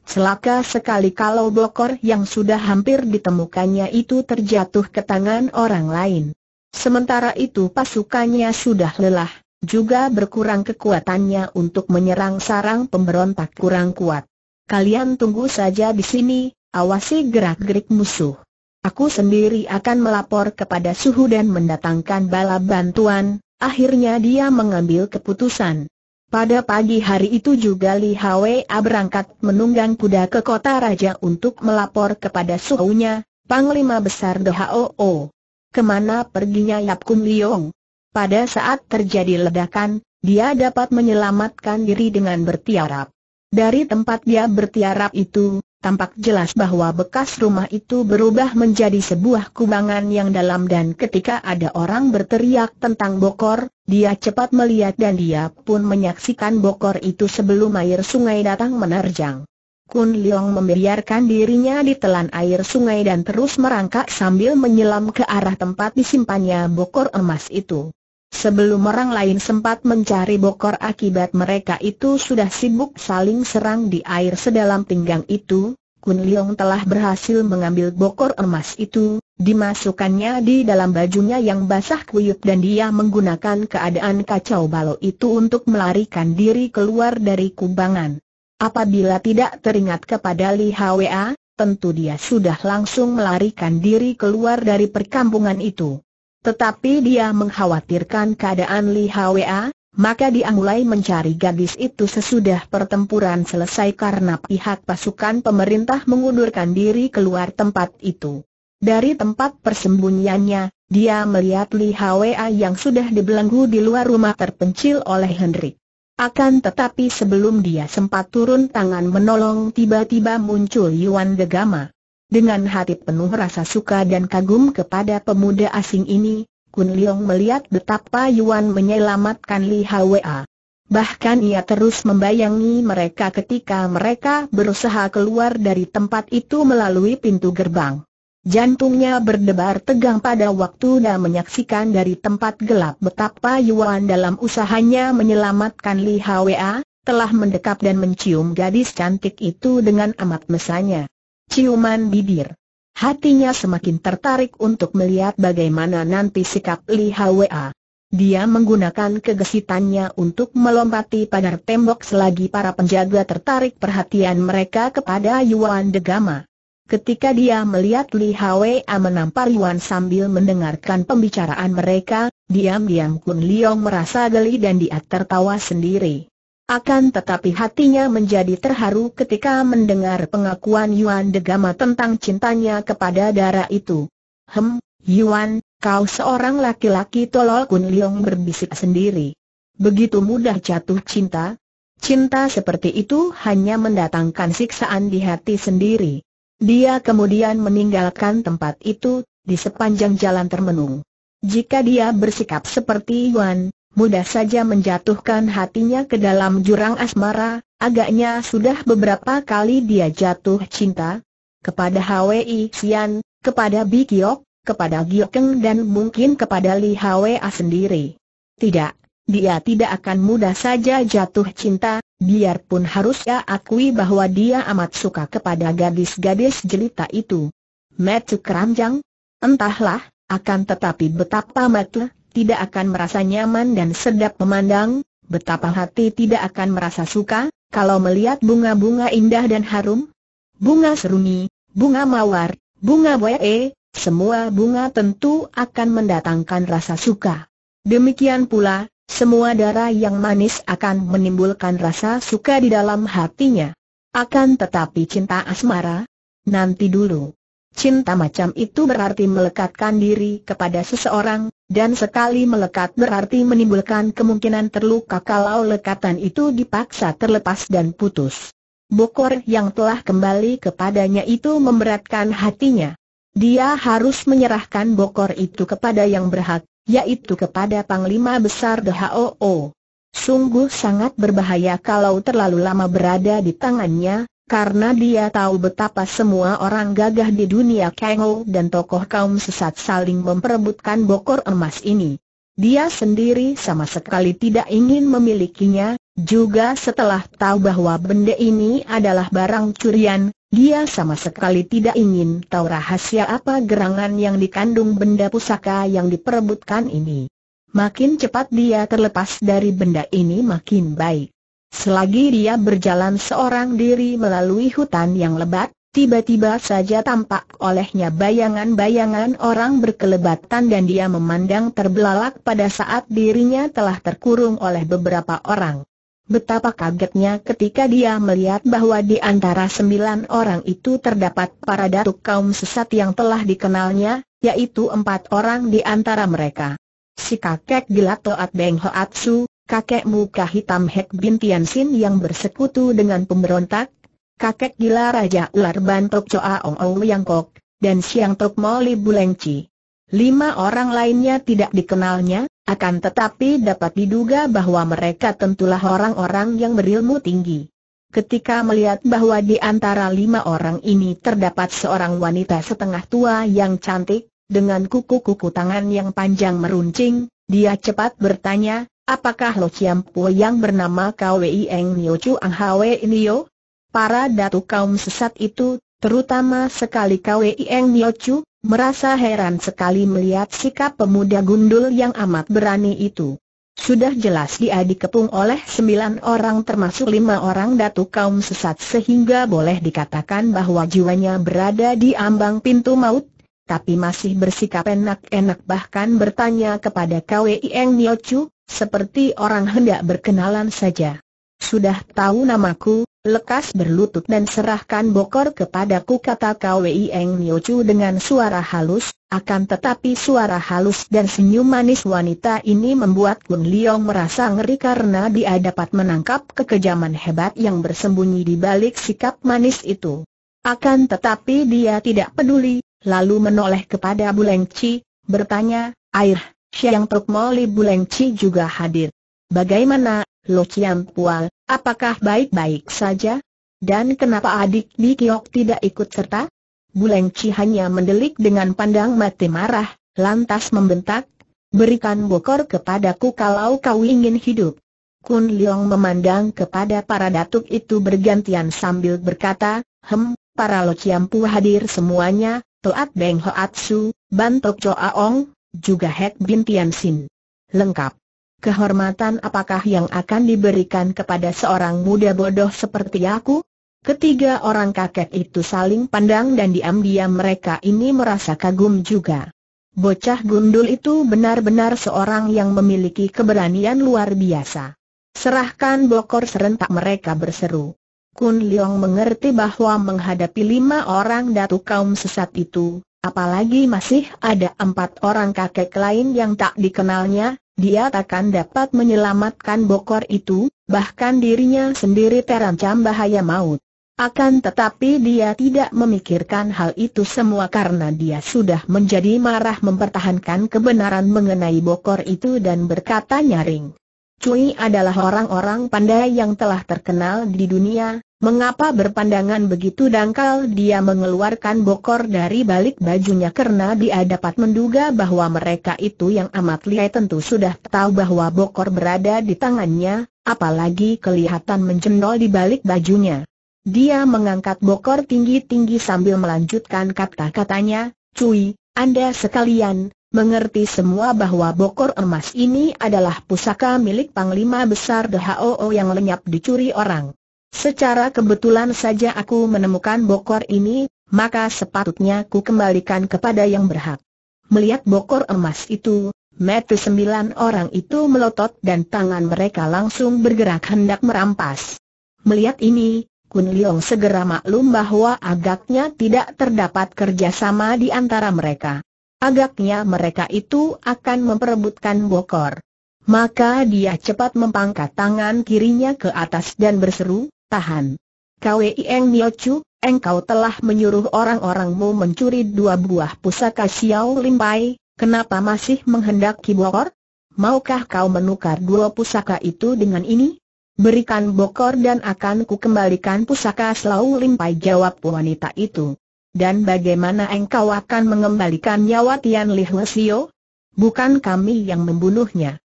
Celaka sekali kalau blokor yang sudah hampir ditemukannya itu terjatuh ke tangan orang lain. Sementara itu pasukannya sudah lelah, juga berkurang kekuatannya untuk menyerang sarang pemberontak kurang kuat. Kalian tunggu saja di sini, awasi gerak-gerik musuh. Aku sendiri akan melapor kepada suhu dan mendatangkan bala bantuan, akhirnya dia mengambil keputusan. Pada pagi hari itu juga Li Hwei berangkat menunggang kuda ke kota raja untuk melapor kepada suhunya, Panglima Besar Hoo. Kemana perginya Yap Kun Liong? Pada saat terjadi ledakan, dia dapat menyelamatkan diri dengan bertiarap. Dari tempat dia bertiarap itu, tampak jelas bahwa bekas rumah itu berubah menjadi sebuah kubangan yang dalam dan ketika ada orang berteriak tentang bokor, dia cepat melihat dan dia pun menyaksikan bokor itu sebelum air sungai datang menerjang. Kun Leong membiarkan dirinya ditelan air sungai dan terus merangkak sambil menyelam ke arah tempat disimpannya bokor emas itu. Sebelum orang lain sempat mencari bokor akibat mereka itu sudah sibuk saling serang di air sedalam pinggang itu, Kun Leong telah berhasil mengambil bokor emas itu, dimasukkannya di dalam bajunya yang basah kuyup dan dia menggunakan keadaan kacau balau itu untuk melarikan diri keluar dari kubangan. Apabila tidak teringat kepada Li Hwa, tentu dia sudah langsung melarikan diri keluar dari perkampungan itu. Tetapi dia mengkhawatirkan keadaan Li Hwa, maka dia mulai mencari gadis itu sesudah pertempuran selesai karena pihak pasukan pemerintah mengundurkan diri keluar tempat itu. Dari tempat persembunyiannya, dia melihat Li Hwa yang sudah dibelenggu di luar rumah terpencil oleh Hendrik. Akan tetapi sebelum dia sempat turun tangan menolong tiba-tiba muncul Yuan Degama. Dengan hati penuh rasa suka dan kagum kepada pemuda asing ini, Kun Leong melihat betapa Yuan menyelamatkan Li Hwa. Bahkan ia terus membayangi mereka ketika mereka berusaha keluar dari tempat itu melalui pintu gerbang. Jantungnya berdebar tegang pada waktu dan menyaksikan dari tempat gelap betapa Yuan dalam usahanya menyelamatkan Li Hwa, telah mendekap dan mencium gadis cantik itu dengan amat mesanya ciuman bibir. Hatinya semakin tertarik untuk melihat bagaimana nanti sikap Li Hwa. Dia menggunakan kegesitannya untuk melompati pagar tembok selagi para penjaga tertarik perhatian mereka kepada Yuan Degama. Ketika dia melihat Li Hwa menampar Yuan sambil mendengarkan pembicaraan mereka, diam-diam Kun Leong merasa geli dan dia tertawa sendiri. Akan tetapi hatinya menjadi terharu ketika mendengar pengakuan Yuan Degama tentang cintanya kepada darah itu. Hem, Yuan, kau seorang laki-laki tolol Kun Leong berbisik sendiri. Begitu mudah jatuh cinta? Cinta seperti itu hanya mendatangkan siksaan di hati sendiri. Dia kemudian meninggalkan tempat itu, di sepanjang jalan termenung. Jika dia bersikap seperti Yuan, mudah saja menjatuhkan hatinya ke dalam jurang asmara, agaknya sudah beberapa kali dia jatuh cinta kepada HWI Xian, kepada Bikiok, kepada Giokeng dan mungkin kepada Li HWA sendiri. Tidak, dia tidak akan mudah saja jatuh cinta, biarpun harus ia akui bahwa dia amat suka kepada gadis-gadis jelita itu. Metu keranjang? Entahlah, akan tetapi betapa Metu tidak akan merasa nyaman dan sedap memandang, betapa hati tidak akan merasa suka, kalau melihat bunga-bunga indah dan harum. Bunga seruni, bunga mawar, bunga wae, semua bunga tentu akan mendatangkan rasa suka. Demikian pula, semua darah yang manis akan menimbulkan rasa suka di dalam hatinya. Akan tetapi cinta asmara? Nanti dulu. Cinta macam itu berarti melekatkan diri kepada seseorang, dan sekali melekat berarti menimbulkan kemungkinan terluka kalau lekatan itu dipaksa terlepas dan putus. Bokor yang telah kembali kepadanya itu memberatkan hatinya. Dia harus menyerahkan bokor itu kepada yang berhak, yaitu kepada Panglima Besar DHOO. Sungguh sangat berbahaya kalau terlalu lama berada di tangannya, karena dia tahu betapa semua orang gagah di dunia Kengo dan tokoh kaum sesat saling memperebutkan bokor emas ini. Dia sendiri sama sekali tidak ingin memilikinya, juga setelah tahu bahwa benda ini adalah barang curian, dia sama sekali tidak ingin tahu rahasia apa gerangan yang dikandung benda pusaka yang diperebutkan ini. Makin cepat dia terlepas dari benda ini makin baik. Selagi dia berjalan seorang diri melalui hutan yang lebat, tiba-tiba saja tampak olehnya bayangan-bayangan orang berkelebatan dan dia memandang terbelalak pada saat dirinya telah terkurung oleh beberapa orang. Betapa kagetnya ketika dia melihat bahwa di antara sembilan orang itu terdapat para datuk kaum sesat yang telah dikenalnya, yaitu empat orang di antara mereka. Si kakek gila Toat Beng Su, kakek muka hitam Hek Bin Tiansin yang bersekutu dengan pemberontak, kakek gila Raja Ular Bantok Choa Ong Ong Yang Kok, dan Siang Tok Moli Chi. Lima orang lainnya tidak dikenalnya, akan tetapi dapat diduga bahwa mereka tentulah orang-orang yang berilmu tinggi. Ketika melihat bahwa di antara lima orang ini terdapat seorang wanita setengah tua yang cantik, dengan kuku-kuku tangan yang panjang meruncing, dia cepat bertanya, Apakah Lo Chiam Po yang bernama Kwei Eng Nio Chu Ang Hwe Nio? Para datu kaum sesat itu, terutama sekali Kwei Eng Nio Chu, merasa heran sekali melihat sikap pemuda gundul yang amat berani itu. Sudah jelas dia dikepung oleh sembilan orang termasuk lima orang datu kaum sesat sehingga boleh dikatakan bahwa jiwanya berada di ambang pintu maut, tapi masih bersikap enak-enak bahkan bertanya kepada Kwei Eng Nio Chu, seperti orang hendak berkenalan saja. Sudah tahu namaku, lekas berlutut dan serahkan bokor kepadaku kata Kwei Eng Niochu dengan suara halus, akan tetapi suara halus dan senyum manis wanita ini membuat Kun Liong merasa ngeri karena dia dapat menangkap kekejaman hebat yang bersembunyi di balik sikap manis itu. Akan tetapi dia tidak peduli, lalu menoleh kepada Chi, bertanya, Air, Siang Tok Moli Bulengci juga hadir. Bagaimana, Lo Chiang Pual, apakah baik-baik saja? Dan kenapa adik Di Kiok tidak ikut serta? Bulengci hanya mendelik dengan pandang mati marah, lantas membentak, berikan bokor kepadaku kalau kau ingin hidup. Kun Leong memandang kepada para datuk itu bergantian sambil berkata, Hem, para lociampu hadir semuanya, Toat Beng Hoat Su, Bantok Choa Ong, juga Hek Bin Tianxin. Lengkap. Kehormatan apakah yang akan diberikan kepada seorang muda bodoh seperti aku? Ketiga orang kakek itu saling pandang dan diam-diam mereka ini merasa kagum juga. Bocah gundul itu benar-benar seorang yang memiliki keberanian luar biasa. Serahkan bokor serentak mereka berseru. Kun Leong mengerti bahwa menghadapi lima orang datu kaum sesat itu, Apalagi masih ada empat orang kakek lain yang tak dikenalnya, dia takkan dapat menyelamatkan bokor itu, bahkan dirinya sendiri terancam bahaya maut. Akan tetapi dia tidak memikirkan hal itu semua karena dia sudah menjadi marah mempertahankan kebenaran mengenai bokor itu dan berkata nyaring. Cui adalah orang-orang pandai yang telah terkenal di dunia, Mengapa berpandangan begitu dangkal dia mengeluarkan bokor dari balik bajunya karena dia dapat menduga bahwa mereka itu yang amat lihai tentu sudah tahu bahwa bokor berada di tangannya, apalagi kelihatan menjendol di balik bajunya. Dia mengangkat bokor tinggi-tinggi sambil melanjutkan kata-katanya, Cui, Anda sekalian, mengerti semua bahwa bokor emas ini adalah pusaka milik Panglima Besar DHOO yang lenyap dicuri orang. Secara kebetulan saja aku menemukan bokor ini, maka sepatutnya ku kembalikan kepada yang berhak. Melihat bokor emas itu, mata sembilan orang itu melotot dan tangan mereka langsung bergerak hendak merampas. Melihat ini, Kun Liong segera maklum bahwa agaknya tidak terdapat kerjasama di antara mereka. Agaknya mereka itu akan memperebutkan bokor. Maka dia cepat memangkat tangan kirinya ke atas dan berseru, tahan. Kau Nio Miochu, engkau telah menyuruh orang-orangmu mencuri dua buah pusaka Xiao Limpai, kenapa masih menghendaki bokor? Maukah kau menukar dua pusaka itu dengan ini? Berikan bokor dan akan ku kembalikan pusaka Xiao Limpai jawab wanita itu. Dan bagaimana engkau akan mengembalikan nyawa Tian Li Huesio? Bukan kami yang membunuhnya.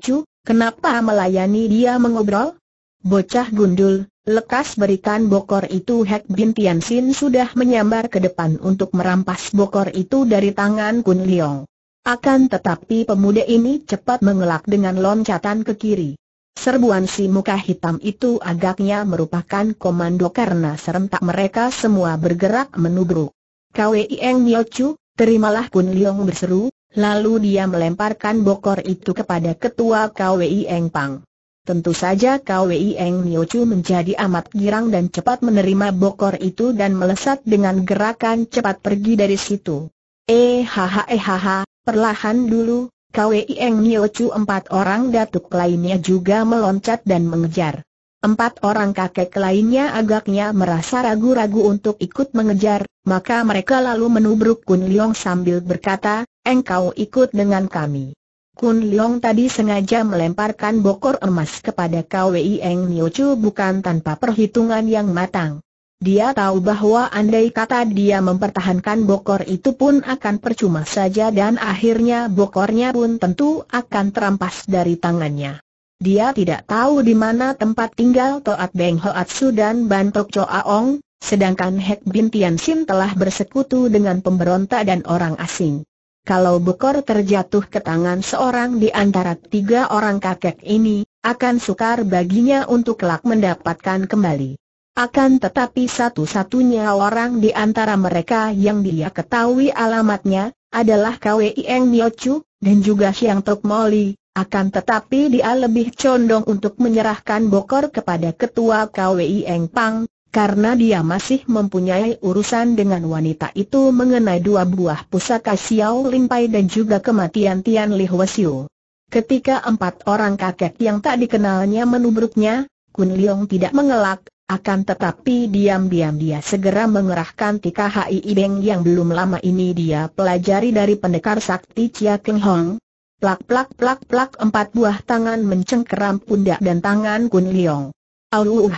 Chu, kenapa melayani dia mengobrol? Bocah gundul, Lekas berikan bokor itu Hek Bin Sin sudah menyambar ke depan untuk merampas bokor itu dari tangan Kun Leong. Akan tetapi pemuda ini cepat mengelak dengan loncatan ke kiri. Serbuan si muka hitam itu agaknya merupakan komando karena serentak mereka semua bergerak menubruk. Kwei Eng Chu, terimalah Kun Leong berseru, lalu dia melemparkan bokor itu kepada ketua Kwei Eng Pang. Tentu saja Kwei Eng Niochu menjadi amat girang dan cepat menerima bokor itu dan melesat dengan gerakan cepat pergi dari situ. Ehaha eh, ehaha, perlahan dulu, Kwei Eng Niochu empat orang datuk lainnya juga meloncat dan mengejar. Empat orang kakek lainnya agaknya merasa ragu-ragu untuk ikut mengejar, maka mereka lalu menubruk Kun Liong sambil berkata, engkau ikut dengan kami. Kun Leong tadi sengaja melemparkan bokor emas kepada KWI Eng Nio Chu bukan tanpa perhitungan yang matang. Dia tahu bahwa andai kata dia mempertahankan bokor itu pun akan percuma saja dan akhirnya bokornya pun tentu akan terampas dari tangannya. Dia tidak tahu di mana tempat tinggal Toat Beng Su dan Bantok Ong, sedangkan Hek Bin Tian Sim telah bersekutu dengan pemberontak dan orang asing kalau bekor terjatuh ke tangan seorang di antara tiga orang kakek ini, akan sukar baginya untuk kelak mendapatkan kembali. Akan tetapi satu-satunya orang di antara mereka yang dia ketahui alamatnya, adalah Kwei Eng Miochu, dan juga Siang Tok Moli, akan tetapi dia lebih condong untuk menyerahkan bokor kepada ketua Kwei Eng Pang, karena dia masih mempunyai urusan dengan wanita itu mengenai dua buah pusaka Xiao Limpai dan juga kematian Tian Li Huasiu. Ketika empat orang kakek yang tak dikenalnya menubruknya, Kun Liong tidak mengelak, akan tetapi diam-diam dia segera mengerahkan tika Hai Ibeng yang belum lama ini dia pelajari dari pendekar sakti Chia Keng Hong. Plak-plak-plak-plak empat buah tangan mencengkeram pundak dan tangan Kun Liong. Auuh!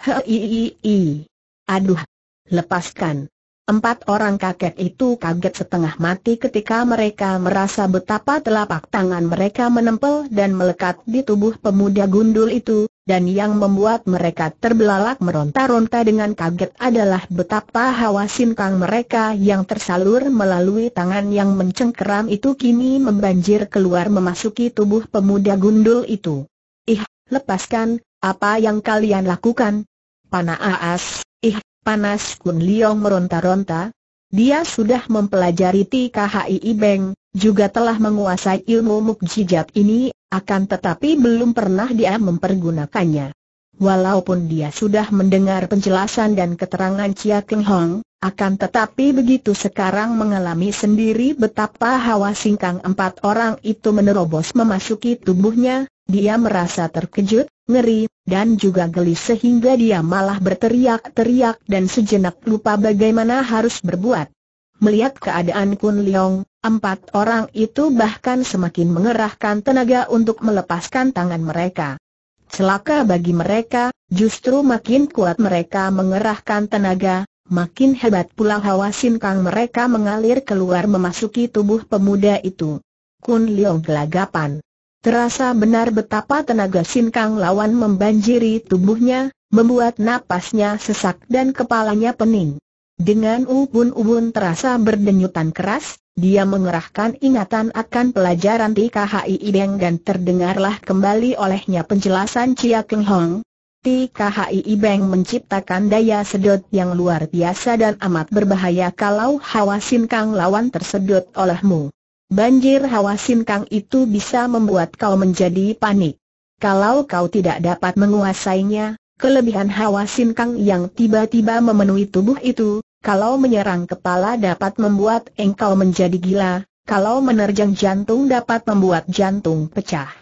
Hei, aduh, lepaskan. Empat orang kakek itu kaget setengah mati ketika mereka merasa betapa telapak tangan mereka menempel dan melekat di tubuh pemuda gundul itu, dan yang membuat mereka terbelalak meronta-ronta dengan kaget adalah betapa hawa sinkang mereka yang tersalur melalui tangan yang mencengkeram itu kini membanjir keluar memasuki tubuh pemuda gundul itu. Ih, lepaskan, apa yang kalian lakukan? Panas, ih, panas Kun Liong meronta-ronta. Dia sudah mempelajari TKHI ibeng, juga telah menguasai ilmu mukjizat ini, akan tetapi belum pernah dia mempergunakannya. Walaupun dia sudah mendengar penjelasan dan keterangan Chia Keng Hong, akan tetapi begitu sekarang mengalami sendiri betapa hawa singkang empat orang itu menerobos memasuki tubuhnya, dia merasa terkejut, ngeri, dan juga geli sehingga dia malah berteriak-teriak dan sejenak lupa bagaimana harus berbuat. Melihat keadaan Kun Leong, empat orang itu bahkan semakin mengerahkan tenaga untuk melepaskan tangan mereka. Celaka bagi mereka, justru makin kuat mereka mengerahkan tenaga, makin hebat pula hawa sinkang mereka mengalir keluar memasuki tubuh pemuda itu. Kun Leong gelagapan. Terasa benar betapa tenaga sinkang lawan membanjiri tubuhnya, membuat napasnya sesak dan kepalanya pening. Dengan ubun-ubun terasa berdenyutan keras, dia mengerahkan ingatan akan pelajaran di KHI Ibeng dan terdengarlah kembali olehnya penjelasan Chia Keng Hong. Di KHI Ibeng menciptakan daya sedot yang luar biasa dan amat berbahaya kalau hawa sinkang lawan tersedot olehmu. Banjir hawa sinkang itu bisa membuat kau menjadi panik. Kalau kau tidak dapat menguasainya, kelebihan hawa sinkang yang tiba-tiba memenuhi tubuh itu, kalau menyerang kepala dapat membuat engkau menjadi gila, kalau menerjang jantung dapat membuat jantung pecah.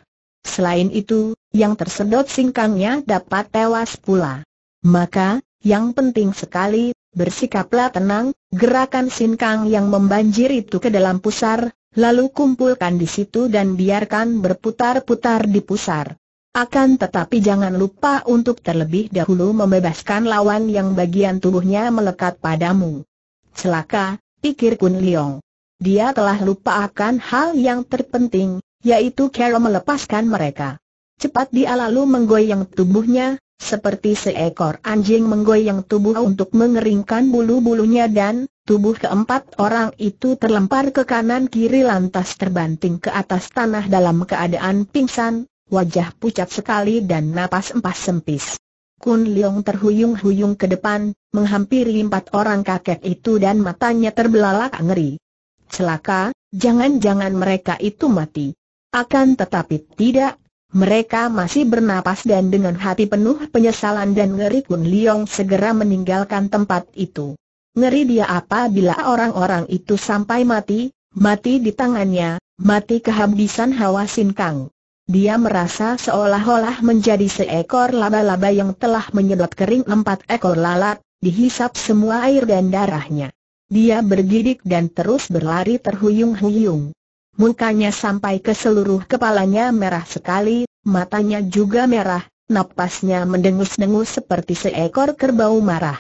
Selain itu, yang tersedot singkangnya dapat tewas pula. Maka, yang penting sekali, bersikaplah tenang, gerakan singkang yang membanjir itu ke dalam pusar, lalu kumpulkan di situ dan biarkan berputar-putar di pusar. Akan tetapi jangan lupa untuk terlebih dahulu membebaskan lawan yang bagian tubuhnya melekat padamu. Celaka, pikir Kun Liong. Dia telah lupa akan hal yang terpenting, yaitu cara melepaskan mereka. Cepat dia lalu menggoyang tubuhnya, seperti seekor anjing menggoyang tubuh untuk mengeringkan bulu-bulunya dan, tubuh keempat orang itu terlempar ke kanan-kiri lantas terbanting ke atas tanah dalam keadaan pingsan, wajah pucat sekali dan napas empas sempis. Kun Leong terhuyung-huyung ke depan, menghampiri empat orang kakek itu dan matanya terbelalak ngeri. Celaka, jangan-jangan mereka itu mati. Akan tetapi tidak, mereka masih bernapas dan dengan hati penuh penyesalan dan ngeri Kun Leong segera meninggalkan tempat itu. Ngeri dia apa bila orang-orang itu sampai mati, mati di tangannya, mati kehabisan hawa sinkang. Dia merasa seolah-olah menjadi seekor laba-laba yang telah menyedot kering empat ekor lalat, dihisap semua air dan darahnya. Dia bergidik dan terus berlari terhuyung-huyung. Mukanya sampai ke seluruh kepalanya merah sekali, matanya juga merah, napasnya mendengus-dengus seperti seekor kerbau marah.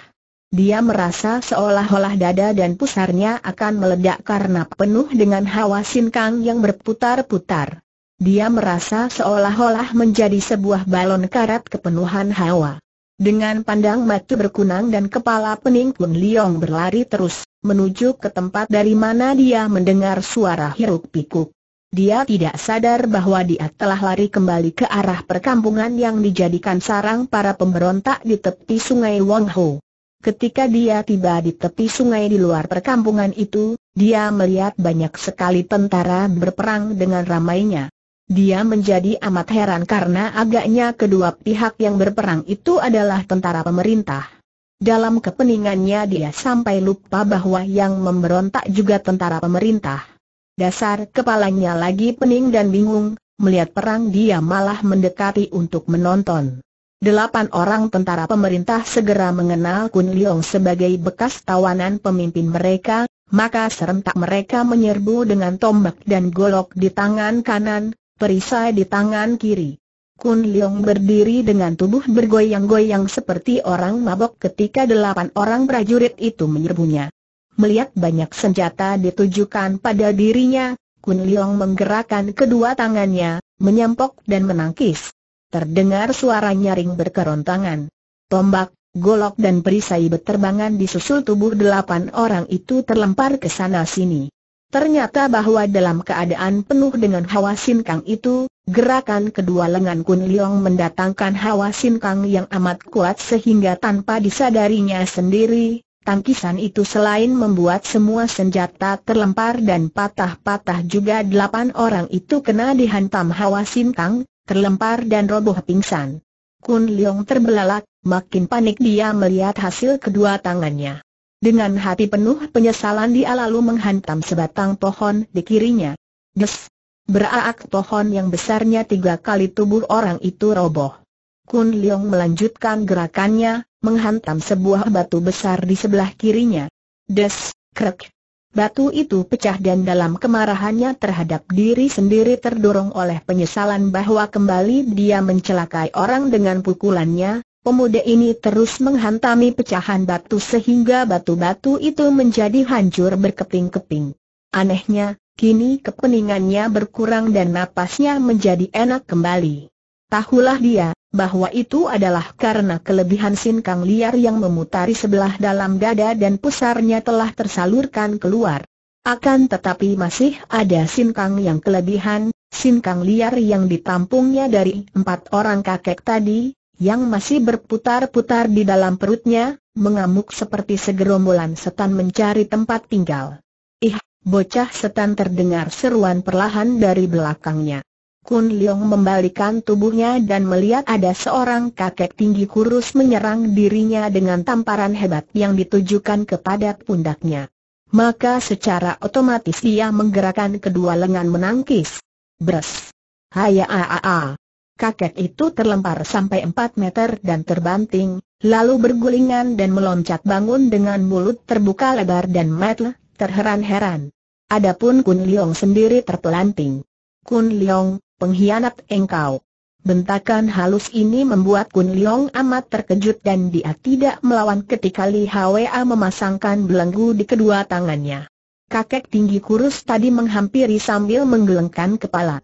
Dia merasa seolah-olah dada dan pusarnya akan meledak karena penuh dengan hawa sinkang yang berputar-putar. Dia merasa seolah-olah menjadi sebuah balon karat kepenuhan hawa. Dengan pandang mata berkunang dan kepala pening pun Liong berlari terus menuju ke tempat dari mana dia mendengar suara hiruk pikuk. Dia tidak sadar bahwa dia telah lari kembali ke arah perkampungan yang dijadikan sarang para pemberontak di tepi sungai Wangho. Ketika dia tiba di tepi sungai di luar perkampungan itu, dia melihat banyak sekali tentara berperang dengan ramainya. Dia menjadi amat heran karena agaknya kedua pihak yang berperang itu adalah tentara pemerintah. Dalam kepeningannya dia sampai lupa bahwa yang memberontak juga tentara pemerintah. Dasar kepalanya lagi pening dan bingung, melihat perang dia malah mendekati untuk menonton. Delapan orang tentara pemerintah segera mengenal Kun Liong sebagai bekas tawanan pemimpin mereka, maka serentak mereka menyerbu dengan tombak dan golok di tangan kanan, perisai di tangan kiri. Kun Leong berdiri dengan tubuh bergoyang-goyang seperti orang mabok ketika delapan orang prajurit itu menyerbunya. Melihat banyak senjata ditujukan pada dirinya, Kun Leong menggerakkan kedua tangannya, menyampok dan menangkis. Terdengar suara nyaring berkerontangan. Tombak, golok dan perisai berterbangan di susul tubuh delapan orang itu terlempar ke sana-sini. Ternyata bahwa dalam keadaan penuh dengan hawa sinkang itu, gerakan kedua lengan Kun Leong mendatangkan hawa sinkang yang amat kuat sehingga tanpa disadarinya sendiri, tangkisan itu selain membuat semua senjata terlempar dan patah-patah juga delapan orang itu kena dihantam hawa sinkang, terlempar dan roboh pingsan. Kun Leong terbelalak, makin panik dia melihat hasil kedua tangannya. Dengan hati penuh penyesalan dia lalu menghantam sebatang pohon di kirinya. Des! Beraak pohon yang besarnya tiga kali tubuh orang itu roboh. Kun Leong melanjutkan gerakannya, menghantam sebuah batu besar di sebelah kirinya. Des, krek. Batu itu pecah dan dalam kemarahannya terhadap diri sendiri terdorong oleh penyesalan bahwa kembali dia mencelakai orang dengan pukulannya, Pemuda ini terus menghantami pecahan batu sehingga batu-batu itu menjadi hancur berkeping-keping. Anehnya, kini kepeningannya berkurang dan napasnya menjadi enak kembali. Tahulah dia, bahwa itu adalah karena kelebihan sinkang liar yang memutari sebelah dalam dada dan pusarnya telah tersalurkan keluar. Akan tetapi masih ada sinkang yang kelebihan, sinkang liar yang ditampungnya dari empat orang kakek tadi, yang masih berputar-putar di dalam perutnya, mengamuk seperti segerombolan setan mencari tempat tinggal. Ih, bocah setan terdengar seruan perlahan dari belakangnya. Kun Leong membalikan tubuhnya dan melihat ada seorang kakek tinggi kurus menyerang dirinya dengan tamparan hebat yang ditujukan kepada pundaknya. Maka secara otomatis dia menggerakkan kedua lengan menangkis. Bres! hayaaaa! kakek itu terlempar sampai 4 meter dan terbanting, lalu bergulingan dan meloncat bangun dengan mulut terbuka lebar dan metel, terheran-heran. Adapun Kun Leong sendiri terpelanting. Kun Leong, pengkhianat engkau. Bentakan halus ini membuat Kun Leong amat terkejut dan dia tidak melawan ketika Li Hwa memasangkan belenggu di kedua tangannya. Kakek tinggi kurus tadi menghampiri sambil menggelengkan kepala.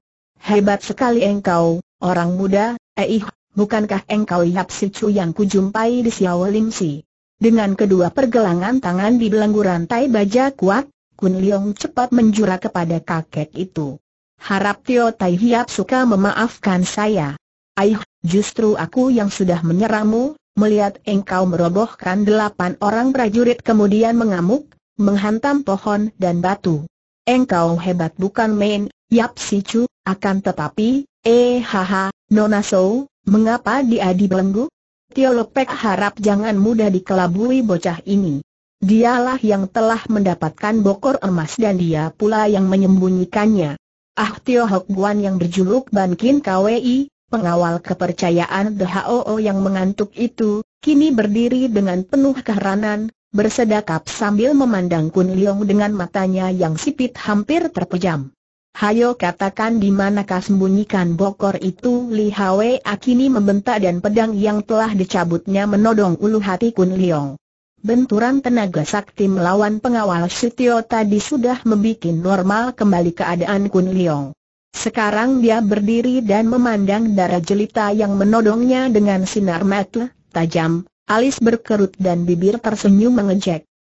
Hebat sekali engkau, orang muda, eh, bukankah engkau Yap Si Chu yang kujumpai di Siawo Lim Si? Dengan kedua pergelangan tangan di belenggu rantai baja kuat, Kun Leong cepat menjura kepada kakek itu. Harap Tio Tai Hiap suka memaafkan saya. Aih, justru aku yang sudah menyerangmu, melihat engkau merobohkan delapan orang prajurit kemudian mengamuk, menghantam pohon dan batu. Engkau hebat bukan main, Yap Si Chu, akan tetapi, eh haha, Nona so, mengapa dia dibelenggu? Tio Lepek harap jangan mudah dikelabui bocah ini. Dialah yang telah mendapatkan bokor emas dan dia pula yang menyembunyikannya. Ah Tio Hok Guan yang berjuluk Ban Kin KWI, pengawal kepercayaan The Hoo yang mengantuk itu, kini berdiri dengan penuh keheranan, bersedakap sambil memandang Kun Leong dengan matanya yang sipit hampir terpejam. Hayo katakan di manakah sembunyikan bokor itu Li Hwe Akini membentak dan pedang yang telah dicabutnya menodong ulu hati Kun Leong. Benturan tenaga sakti melawan pengawal Sutio tadi sudah membuat normal kembali keadaan Kun Liang. Sekarang dia berdiri dan memandang darah jelita yang menodongnya dengan sinar mata, tajam, alis berkerut dan bibir tersenyum mengejek.